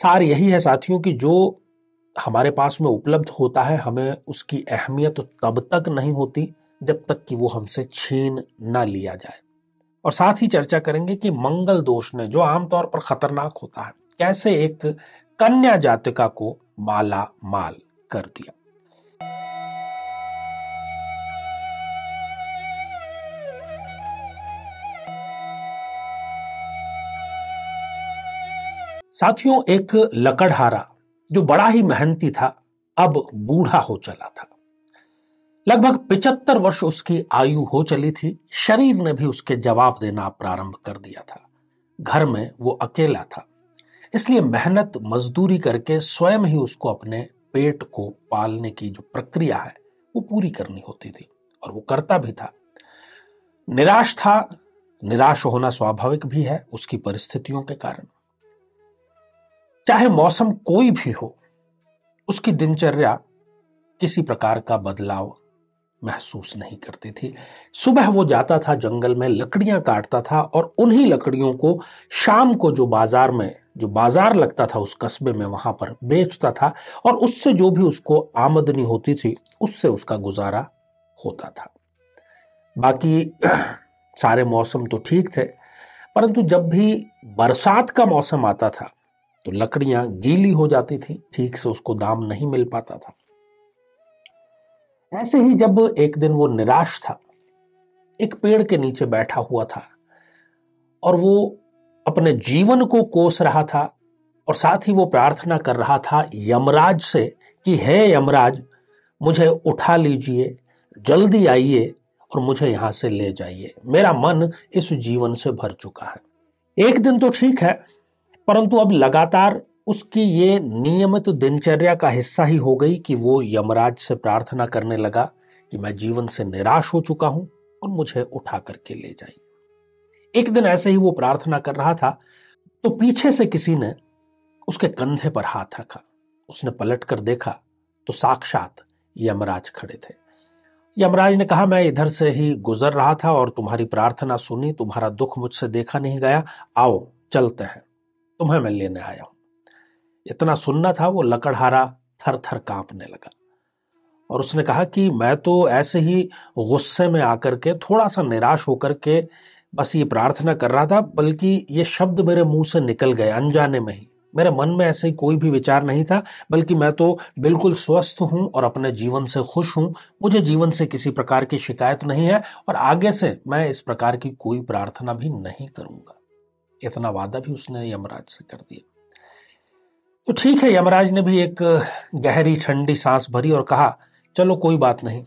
सार यही है साथियों कि जो हमारे पास में उपलब्ध होता है हमें उसकी अहमियत तब तक नहीं होती जब तक कि वो हमसे छीन ना लिया जाए और साथ ही चर्चा करेंगे कि मंगल दोष ने जो आमतौर पर खतरनाक होता है कैसे एक कन्या जातिका को माला माल कर दिया साथियों एक लकड़हारा जो बड़ा ही मेहनती था अब बूढ़ा हो चला था लगभग पिचहत्तर वर्ष उसकी आयु हो चली थी शरीर ने भी उसके जवाब देना प्रारंभ कर दिया था घर में वो अकेला था इसलिए मेहनत मजदूरी करके स्वयं ही उसको अपने पेट को पालने की जो प्रक्रिया है वो पूरी करनी होती थी और वो करता भी था निराश था निराश होना स्वाभाविक भी है उसकी परिस्थितियों के कारण चाहे मौसम कोई भी हो उसकी दिनचर्या किसी प्रकार का बदलाव महसूस नहीं करती थी सुबह वो जाता था जंगल में लकड़ियां काटता था और उन्हीं लकड़ियों को शाम को जो बाजार में जो बाजार लगता था उस कस्बे में वहां पर बेचता था और उससे जो भी उसको आमदनी होती थी उससे उसका गुजारा होता था बाकी सारे मौसम तो ठीक थे परंतु जब भी बरसात का मौसम आता था तो लकड़ियां गीली हो जाती थी ठीक से उसको दाम नहीं मिल पाता था ऐसे ही जब एक दिन वो निराश था एक पेड़ के नीचे बैठा हुआ था और वो अपने जीवन को कोस रहा था और साथ ही वो प्रार्थना कर रहा था यमराज से कि हे यमराज मुझे उठा लीजिए जल्दी आइए और मुझे यहां से ले जाइए मेरा मन इस जीवन से भर चुका है एक दिन तो ठीक है परंतु अब लगातार उसकी ये नियमित तो दिनचर्या का हिस्सा ही हो गई कि वो यमराज से प्रार्थना करने लगा कि मैं जीवन से निराश हो चुका हूं और मुझे उठा करके ले जाइए एक दिन ऐसे ही वो प्रार्थना कर रहा था तो पीछे से किसी ने उसके कंधे पर हाथ रखा उसने पलट कर देखा तो साक्षात यमराज खड़े थे यमराज ने कहा मैं इधर से ही गुजर रहा था और तुम्हारी प्रार्थना सुनी तुम्हारा दुख मुझसे देखा नहीं गया आओ चलते हैं तुम्हें मैं लेने आया हूं इतना सुनना था वो लकड़हारा थर थर कांपने लगा और उसने कहा कि मैं तो ऐसे ही गुस्से में आकर के थोड़ा सा निराश होकर के बस ये प्रार्थना कर रहा था बल्कि ये शब्द मेरे मुंह से निकल गए अनजाने में ही मेरे मन में ऐसे कोई भी विचार नहीं था बल्कि मैं तो बिल्कुल स्वस्थ हूँ और अपने जीवन से खुश हूं मुझे जीवन से किसी प्रकार की शिकायत नहीं है और आगे से मैं इस प्रकार की कोई प्रार्थना भी नहीं करूँगा इतना वादा भी उसने यमराज से कर दिया तो ठीक है यमराज ने भी एक गहरी ठंडी सांस भरी और कहा चलो कोई बात नहीं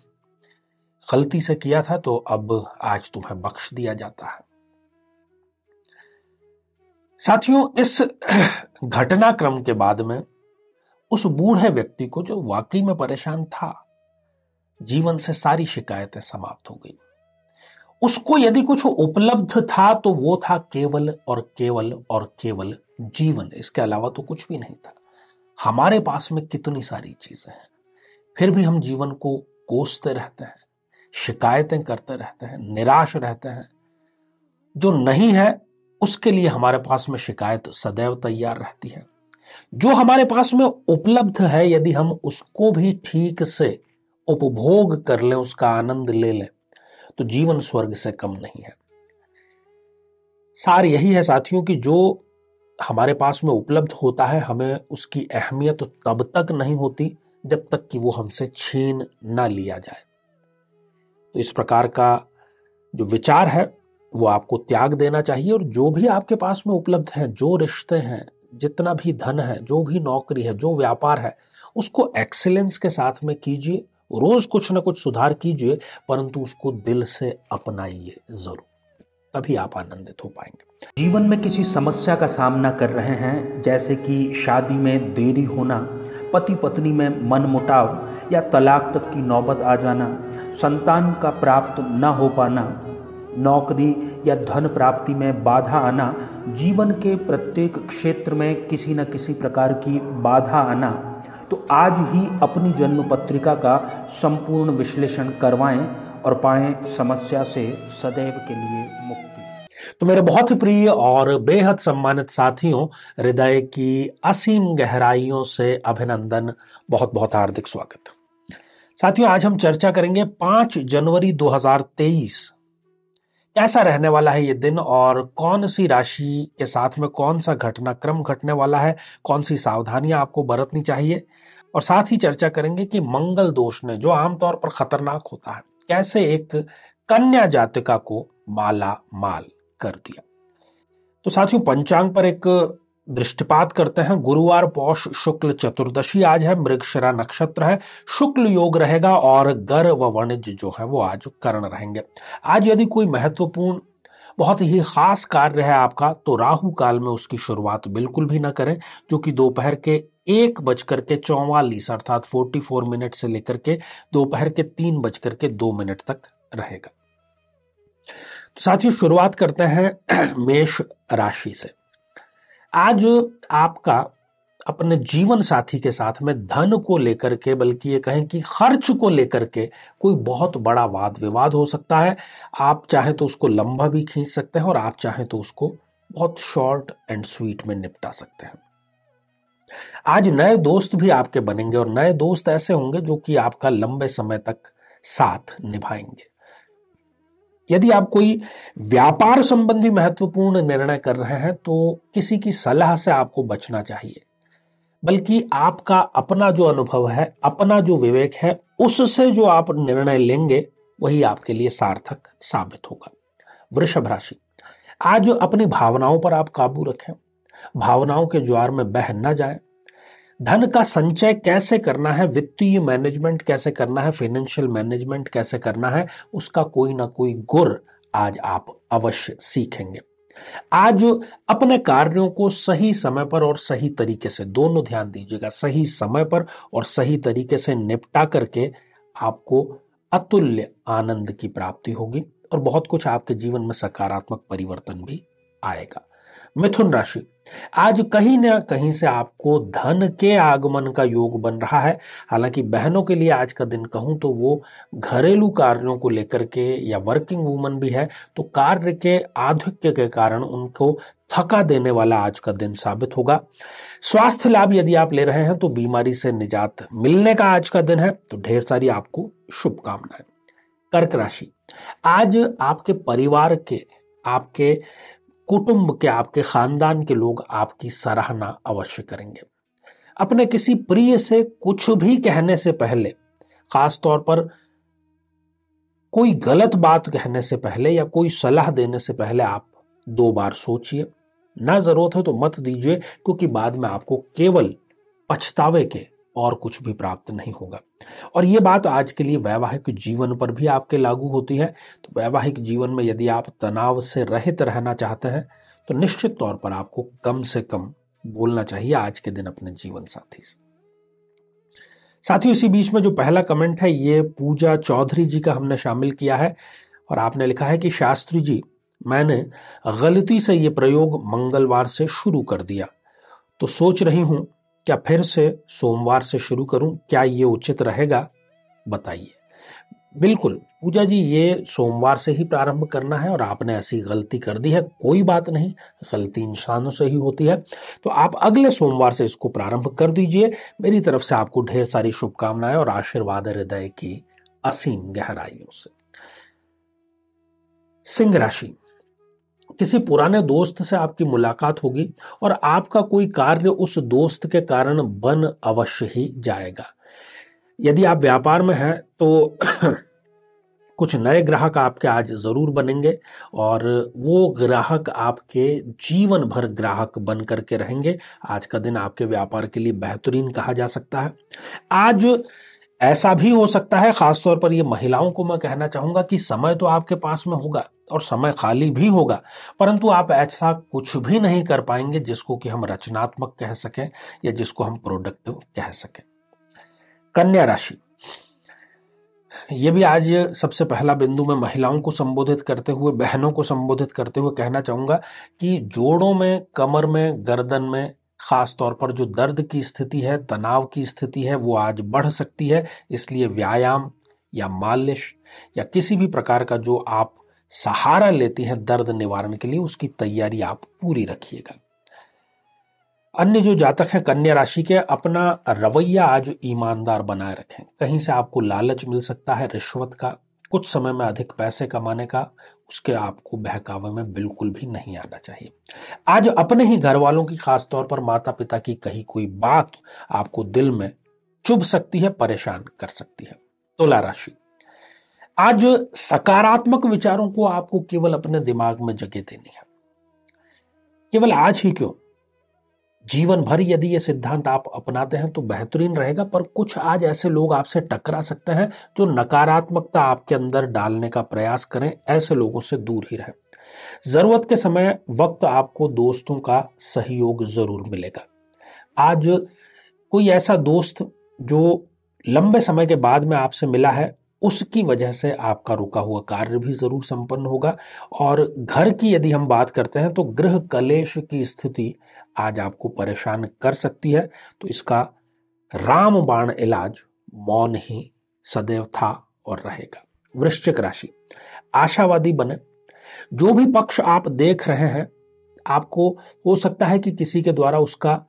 गलती से किया था तो अब आज तुम्हें बख्श दिया जाता है साथियों इस घटनाक्रम के बाद में उस बूढ़े व्यक्ति को जो वाकई में परेशान था जीवन से सारी शिकायतें समाप्त हो गई उसको यदि कुछ उपलब्ध था तो वो था केवल और केवल और केवल जीवन इसके अलावा तो कुछ भी नहीं था हमारे पास में कितनी सारी चीजें हैं फिर भी हम जीवन को कोसते रहते हैं शिकायतें करते रहते हैं निराश रहते हैं जो नहीं है उसके लिए हमारे पास में शिकायत सदैव तैयार रहती है जो हमारे पास में उपलब्ध है यदि हम उसको भी ठीक से उपभोग कर लें उसका आनंद ले लें तो जीवन स्वर्ग से कम नहीं है सार यही है साथियों कि जो हमारे पास में उपलब्ध होता है हमें उसकी अहमियत तब तक नहीं होती जब तक कि वो हमसे छीन ना लिया जाए तो इस प्रकार का जो विचार है वो आपको त्याग देना चाहिए और जो भी आपके पास में उपलब्ध है जो रिश्ते हैं जितना भी धन है जो भी नौकरी है जो व्यापार है उसको एक्सेलेंस के साथ में कीजिए रोज कुछ ना कुछ सुधार कीजिए परंतु उसको दिल से अपनाइए जरूर तभी आप आनंदित हो पाएंगे जीवन में किसी समस्या का सामना कर रहे हैं जैसे कि शादी में देरी होना पति पत्नी में मन मुटाव या तलाक तक की नौबत आ जाना संतान का प्राप्त न हो पाना नौकरी या धन प्राप्ति में बाधा आना जीवन के प्रत्येक क्षेत्र में किसी न किसी प्रकार की बाधा आना तो आज ही अपनी जन्म पत्रिका का संपूर्ण विश्लेषण करवाएं और पाएं समस्या से सदैव के लिए मुक्ति तो मेरे बहुत ही प्रिय और बेहद सम्मानित साथियों हृदय की असीम गहराइयों से अभिनंदन बहुत बहुत हार्दिक स्वागत साथियों आज हम चर्चा करेंगे पांच जनवरी 2023 कैसा रहने वाला है ये दिन और कौन सी राशि के साथ में कौन सा घटनाक्रम घटने वाला है कौन सी सावधानियां आपको बरतनी चाहिए और साथ ही चर्चा करेंगे कि मंगल दोष ने जो आमतौर पर खतरनाक होता है कैसे एक कन्या जातिका को माला माल कर दिया तो साथियों पंचांग पर एक दृष्टिपात करते हैं गुरुवार पौष शुक्ल चतुर्दशी आज है मृगशिरा नक्षत्र है शुक्ल योग रहेगा और गर व वणिज जो है वो आज करण रहेंगे आज यदि कोई महत्वपूर्ण बहुत ही खास कार्य है आपका तो राहु काल में उसकी शुरुआत बिल्कुल भी ना करें जो कि दोपहर के एक बजकर के चौवालीस अर्थात फोर्टी फोर मिनट से लेकर के दोपहर के तीन बजकर के दो मिनट तक रहेगा तो साथियों शुरुआत करते हैं मेष राशि से आज आपका अपने जीवन साथी के साथ में धन को लेकर के बल्कि ये कहें कि खर्च को लेकर के कोई बहुत बड़ा वाद विवाद हो सकता है आप चाहे तो उसको लंबा भी खींच सकते हैं और आप चाहे तो उसको बहुत शॉर्ट एंड स्वीट में निपटा सकते हैं आज नए दोस्त भी आपके बनेंगे और नए दोस्त ऐसे होंगे जो कि आपका लंबे समय तक साथ निभाएंगे यदि आप कोई व्यापार संबंधी महत्वपूर्ण निर्णय कर रहे हैं तो किसी की सलाह से आपको बचना चाहिए बल्कि आपका अपना जो अनुभव है अपना जो विवेक है उससे जो आप निर्णय लेंगे वही आपके लिए सार्थक साबित होगा वृषभ राशि आज अपनी भावनाओं पर आप काबू रखें भावनाओं के ज्वार में बह न जाए धन का संचय कैसे करना है वित्तीय मैनेजमेंट कैसे करना है फाइनेंशियल मैनेजमेंट कैसे करना है उसका कोई ना कोई गुर आज आप अवश्य सीखेंगे आज अपने कार्यों को सही समय पर और सही तरीके से दोनों ध्यान दीजिएगा सही समय पर और सही तरीके से निपटा करके आपको अतुल्य आनंद की प्राप्ति होगी और बहुत कुछ आपके जीवन में सकारात्मक परिवर्तन भी आएगा मिथुन राशि आज कहीं ना कहीं से आपको धन के आगमन का योग बन रहा है हालांकि बहनों के लिए आज का दिन कहूं तो वो घरेलू कार्यों को लेकर के या वर्किंग वूमन भी है तो कार्य के आधिक्य के कारण उनको थका देने वाला आज का दिन साबित होगा स्वास्थ्य लाभ यदि आप ले रहे हैं तो बीमारी से निजात मिलने का आज का दिन है तो ढेर सारी आपको शुभकामनाएं कर्क राशि आज आपके परिवार के आपके कुटुंब के आपके खानदान के लोग आपकी सराहना अवश्य करेंगे अपने किसी प्रिय से कुछ भी कहने से पहले खास तौर पर कोई गलत बात कहने से पहले या कोई सलाह देने से पहले आप दो बार सोचिए ना जरूरत हो तो मत दीजिए क्योंकि बाद में आपको केवल पछतावे के और कुछ भी प्राप्त नहीं होगा और ये बात आज के लिए वैवाहिक जीवन पर भी आपके लागू होती है तो वैवाहिक जीवन में यदि आप तनाव से रहित रहना चाहते हैं तो निश्चित तौर पर आपको कम से कम बोलना चाहिए आज के दिन अपने जीवन साथी से साथ ही उसी बीच में जो पहला कमेंट है ये पूजा चौधरी जी का हमने शामिल किया है और आपने लिखा है कि शास्त्री जी मैंने गलती से ये प्रयोग मंगलवार से शुरू कर दिया तो सोच रही हूं क्या फिर से सोमवार से शुरू करूं क्या ये उचित रहेगा बताइए बिल्कुल पूजा जी ये सोमवार से ही प्रारंभ करना है और आपने ऐसी गलती कर दी है कोई बात नहीं गलती इंसानों से ही होती है तो आप अगले सोमवार से इसको प्रारंभ कर दीजिए मेरी तरफ से आपको ढेर सारी शुभकामनाएं और आशीर्वाद हृदय की असीम गहराइयों से सिंह राशि किसी पुराने दोस्त से आपकी मुलाकात होगी और आपका कोई कार्य उस दोस्त के कारण बन अवश्य ही जाएगा यदि आप व्यापार में हैं तो कुछ नए ग्राहक आपके आज ज़रूर बनेंगे और वो ग्राहक आपके जीवन भर ग्राहक बन करके रहेंगे आज का दिन आपके व्यापार के लिए बेहतरीन कहा जा सकता है आज ऐसा भी हो सकता है खासतौर पर ये महिलाओं को मैं कहना चाहूंगा कि समय तो आपके पास में होगा और समय खाली भी होगा परंतु आप ऐसा कुछ भी नहीं कर पाएंगे जिसको कि हम रचनात्मक कह सकें या जिसको हम प्रोडक्टिव कह सकें कन्या राशि ये भी आज सबसे पहला बिंदु मैं महिलाओं को संबोधित करते हुए बहनों को संबोधित करते हुए कहना चाहूंगा कि जोड़ों में कमर में गर्दन में खास तौर पर जो दर्द की स्थिति है तनाव की स्थिति है वो आज बढ़ सकती है इसलिए व्यायाम या मालिश या किसी भी प्रकार का जो आप सहारा लेती हैं दर्द निवारण के लिए उसकी तैयारी आप पूरी रखिएगा अन्य जो जातक हैं कन्या राशि के अपना रवैया आज ईमानदार बनाए रखें कहीं से आपको लालच मिल सकता है रिश्वत का कुछ समय में अधिक पैसे कमाने का उसके आपको बहकावे में बिल्कुल भी नहीं आना चाहिए आज अपने ही घर वालों की खासतौर पर माता पिता की कही कोई बात आपको दिल में चुभ सकती है परेशान कर सकती है तुला राशि आज सकारात्मक विचारों को आपको केवल अपने दिमाग में जगह देनी है केवल आज ही क्यों जीवन भर यदि ये सिद्धांत आप अपनाते हैं तो बेहतरीन रहेगा पर कुछ आज ऐसे लोग आपसे टकरा सकते हैं जो नकारात्मकता आपके अंदर डालने का प्रयास करें ऐसे लोगों से दूर ही रहें ज़रूरत के समय वक्त आपको दोस्तों का सहयोग ज़रूर मिलेगा आज कोई ऐसा दोस्त जो लंबे समय के बाद में आपसे मिला है उसकी वजह से आपका रुका हुआ कार्य भी जरूर संपन्न होगा और घर की यदि हम बात करते हैं तो गृह कलेश की स्थिति आज आपको परेशान कर सकती है तो इसका रामबाण इलाज मौन ही सदैव था और रहेगा वृश्चिक राशि आशावादी बने जो भी पक्ष आप देख रहे हैं आपको हो सकता है कि किसी के द्वारा उसका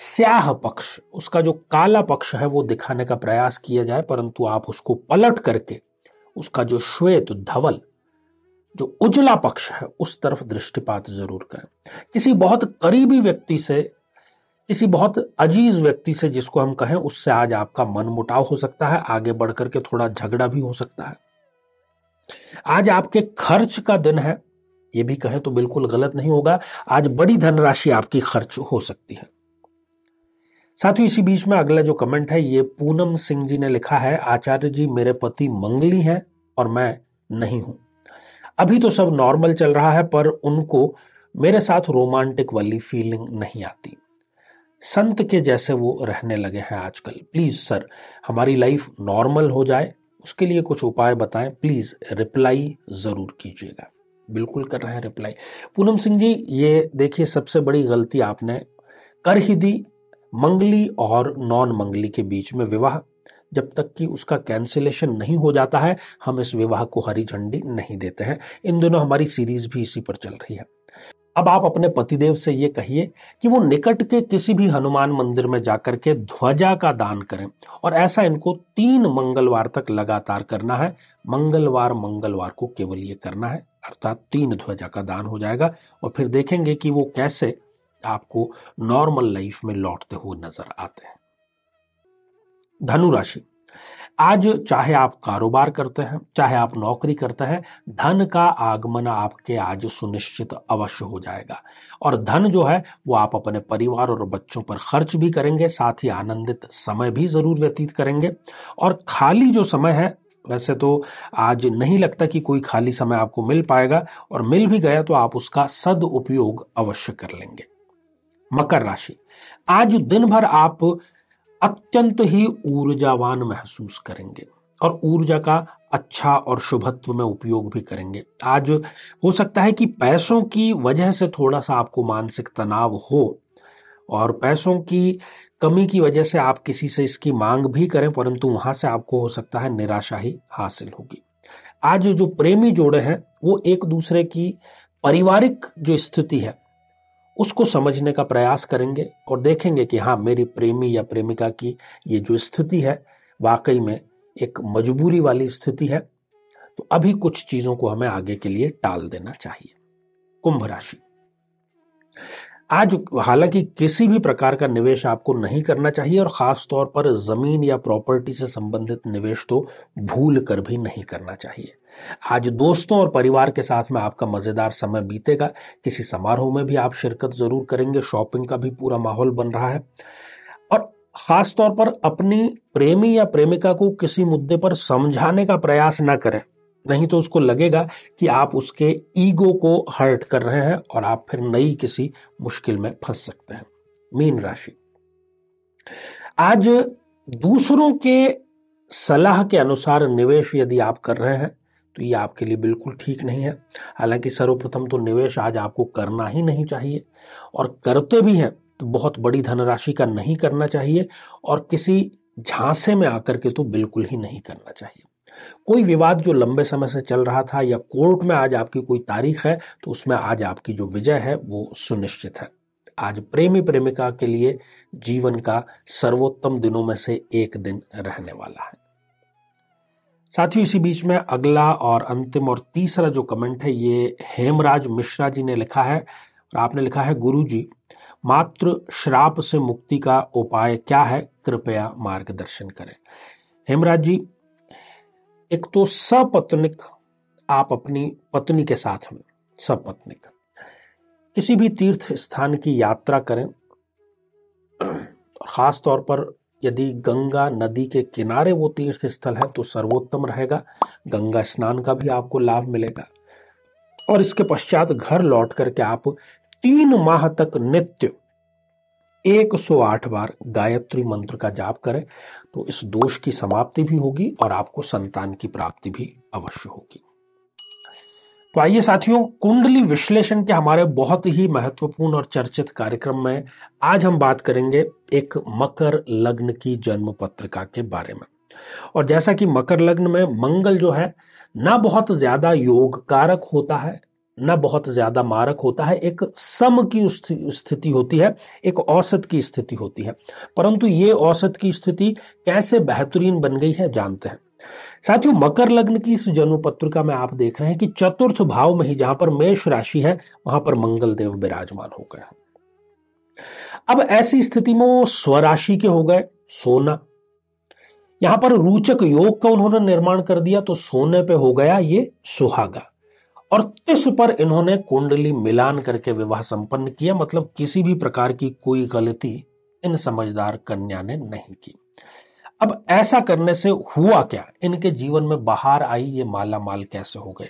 स्याह पक्ष उसका जो काला पक्ष है वो दिखाने का प्रयास किया जाए परंतु आप उसको पलट करके उसका जो श्वेत धवल जो उजला पक्ष है उस तरफ दृष्टिपात जरूर करें किसी बहुत करीबी व्यक्ति से किसी बहुत अजीज व्यक्ति से जिसको हम कहें उससे आज आपका मन मुटाव हो सकता है आगे बढ़ करके थोड़ा झगड़ा भी हो सकता है आज आपके खर्च का दिन है ये भी कहें तो बिल्कुल गलत नहीं होगा आज बड़ी धनराशि आपकी खर्च हो सकती है साथियों इसी बीच में अगला जो कमेंट है ये पूनम सिंह जी ने लिखा है आचार्य जी मेरे पति मंगली हैं और मैं नहीं हूं अभी तो सब नॉर्मल चल रहा है पर उनको मेरे साथ रोमांटिक वाली फीलिंग नहीं आती संत के जैसे वो रहने लगे हैं आजकल प्लीज़ सर हमारी लाइफ नॉर्मल हो जाए उसके लिए कुछ उपाय बताएं प्लीज़ रिप्लाई ज़रूर कीजिएगा बिल्कुल कर रहे हैं रिप्लाई पूनम सिंह जी ये देखिए सबसे बड़ी गलती आपने कर ही दी मंगली और नॉन मंगली के बीच में विवाह जब तक कि उसका कैंसिलेशन नहीं हो जाता है हम इस विवाह को हरी झंडी नहीं देते हैं इन दोनों हमारी सीरीज भी इसी पर चल रही है अब आप अपने पतिदेव से ये कहिए कि वो निकट के किसी भी हनुमान मंदिर में जाकर के ध्वजा का दान करें और ऐसा इनको तीन मंगलवार तक लगातार करना है मंगलवार मंगलवार को केवल ये करना है अर्थात तीन ध्वजा का दान हो जाएगा और फिर देखेंगे कि वो कैसे आपको नॉर्मल लाइफ में लौटते हुए नजर आते हैं धनु राशि आज चाहे आप कारोबार करते हैं चाहे आप नौकरी करते हैं धन का आगमन आपके आज सुनिश्चित अवश्य हो जाएगा और धन जो है वो आप अपने परिवार और बच्चों पर खर्च भी करेंगे साथ ही आनंदित समय भी जरूर व्यतीत करेंगे और खाली जो समय है वैसे तो आज नहीं लगता कि कोई खाली समय आपको मिल पाएगा और मिल भी गया तो आप उसका सदउपयोग अवश्य कर लेंगे मकर राशि आज दिन भर आप अत्यंत ही ऊर्जावान महसूस करेंगे और ऊर्जा का अच्छा और शुभत्व में उपयोग भी करेंगे आज हो सकता है कि पैसों की वजह से थोड़ा सा आपको मानसिक तनाव हो और पैसों की कमी की वजह से आप किसी से इसकी मांग भी करें परंतु वहां से आपको हो सकता है निराशा ही हासिल होगी आज जो प्रेमी जोड़े हैं वो एक दूसरे की पारिवारिक जो स्थिति है उसको समझने का प्रयास करेंगे और देखेंगे कि हाँ मेरी प्रेमी या प्रेमिका की ये जो स्थिति है वाकई में एक मजबूरी वाली स्थिति है तो अभी कुछ चीज़ों को हमें आगे के लिए टाल देना चाहिए कुंभ राशि आज हालांकि किसी भी प्रकार का निवेश आपको नहीं करना चाहिए और ख़ास तौर पर ज़मीन या प्रॉपर्टी से संबंधित निवेश तो भूल कर भी नहीं करना चाहिए आज दोस्तों और परिवार के साथ में आपका मज़ेदार समय बीतेगा किसी समारोह में भी आप शिरकत ज़रूर करेंगे शॉपिंग का भी पूरा माहौल बन रहा है और ख़ास तौर पर अपनी प्रेमी या प्रेमिका को किसी मुद्दे पर समझाने का प्रयास ना करें नहीं तो उसको लगेगा कि आप उसके ईगो को हर्ट कर रहे हैं और आप फिर नई किसी मुश्किल में फंस सकते हैं मीन राशि आज दूसरों के सलाह के अनुसार निवेश यदि आप कर रहे हैं तो ये आपके लिए बिल्कुल ठीक नहीं है हालांकि सर्वप्रथम तो निवेश आज आपको करना ही नहीं चाहिए और करते भी हैं तो बहुत बड़ी धनराशि का नहीं करना चाहिए और किसी झांसे में आकर के तो बिल्कुल ही नहीं करना चाहिए कोई विवाद जो लंबे समय से चल रहा था या कोर्ट में आज आपकी कोई तारीख है तो उसमें आज आपकी जो विजय है वो सुनिश्चित है आज प्रेमी प्रेमिका के लिए जीवन का सर्वोत्तम दिनों में से एक दिन रहने वाला है ही इसी बीच में अगला और अंतिम और तीसरा जो कमेंट है ये हेमराज मिश्रा जी ने लिखा है और आपने लिखा है गुरु जी मात्र श्राप से मुक्ति का उपाय क्या है कृपया मार्गदर्शन करें हेमराज जी एक तो सपत्निक आप अपनी पत्नी के साथ में सपत्निक किसी भी तीर्थ स्थान की यात्रा करें और ख़ास तौर पर यदि गंगा नदी के किनारे वो तीर्थ स्थल है तो सर्वोत्तम रहेगा गंगा स्नान का भी आपको लाभ मिलेगा और इसके पश्चात घर लौट करके आप तीन माह तक नित्य 108 बार गायत्री मंत्र का जाप करें तो इस दोष की समाप्ति भी होगी और आपको संतान की प्राप्ति भी अवश्य होगी तो आइए साथियों कुंडली विश्लेषण के हमारे बहुत ही महत्वपूर्ण और चर्चित कार्यक्रम में आज हम बात करेंगे एक मकर लग्न की जन्म पत्रिका के बारे में और जैसा कि मकर लग्न में मंगल जो है ना बहुत ज्यादा योग कारक होता है ना बहुत ज्यादा मारक होता है एक सम की स्थिति होती है एक औसत की स्थिति होती है परंतु ये औसत की स्थिति कैसे बेहतरीन बन गई है जानते हैं साथियों मकर लग्न की इस जन्म पत्रिका में आप देख रहे हैं कि चतुर्थ भाव में ही जहां पर मेष राशि है वहां पर मंगल देव विराजमान हो गए अब ऐसी स्थिति में वो स्वराशि के हो गए सोना यहां पर रोचक योग का उन्होंने निर्माण कर दिया तो सोने पे हो गया ये सुहागा और तिस पर इन्होंने कुंडली मिलान करके विवाह संपन्न किया मतलब किसी भी प्रकार की कोई गलती इन समझदार कन्या ने नहीं की अब ऐसा करने से हुआ क्या इनके जीवन में बाहर आई ये माला माल कैसे हो गए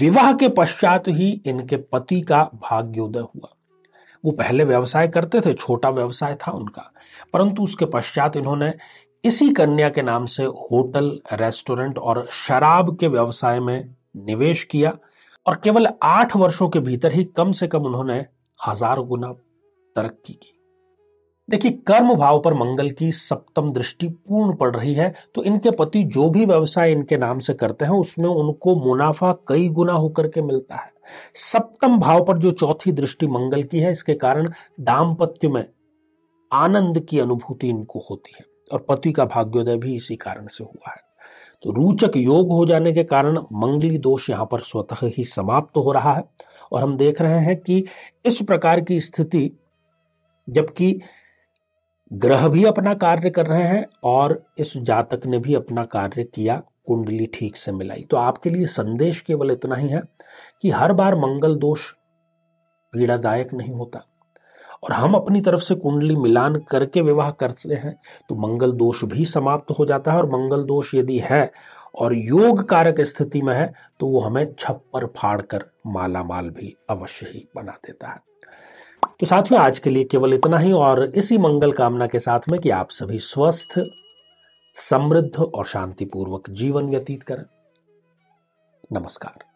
विवाह के पश्चात ही इनके पति का भाग्योदय हुआ वो पहले व्यवसाय करते थे छोटा व्यवसाय था उनका परंतु उसके पश्चात इन्होंने इसी कन्या के नाम से होटल रेस्टोरेंट और शराब के व्यवसाय में निवेश किया और केवल आठ वर्षों के भीतर ही कम से कम उन्होंने हजार गुना तरक्की की देखिए कर्म भाव पर मंगल की सप्तम दृष्टि पूर्ण पड़ रही है तो इनके पति जो भी व्यवसाय इनके नाम से करते हैं उसमें उनको मुनाफा कई गुना होकर के मिलता है सप्तम भाव पर जो चौथी दृष्टि मंगल की है इसके कारण दाम्पत्य में आनंद की अनुभूति इनको होती है और पति का भाग्योदय भी इसी कारण से हुआ है तो रूचक योग हो जाने के कारण मंगली दोष यहाँ पर स्वतः ही समाप्त तो हो रहा है और हम देख रहे हैं कि इस प्रकार की स्थिति जबकि ग्रह भी अपना कार्य कर रहे हैं और इस जातक ने भी अपना कार्य किया कुंडली ठीक से मिलाई तो आपके लिए संदेश केवल इतना ही है कि हर बार मंगल दोष पीड़ादायक नहीं होता और हम अपनी तरफ से कुंडली मिलान करके विवाह करते हैं तो मंगल दोष भी समाप्त हो जाता है और मंगल दोष यदि है और योग कारक स्थिति में है तो वो हमें छप्पर फाड़ कर मालामाल भी अवश्य ही बना देता है तो साथियों आज के लिए केवल इतना ही और इसी मंगल कामना के साथ में कि आप सभी स्वस्थ समृद्ध और शांतिपूर्वक जीवन व्यतीत करें नमस्कार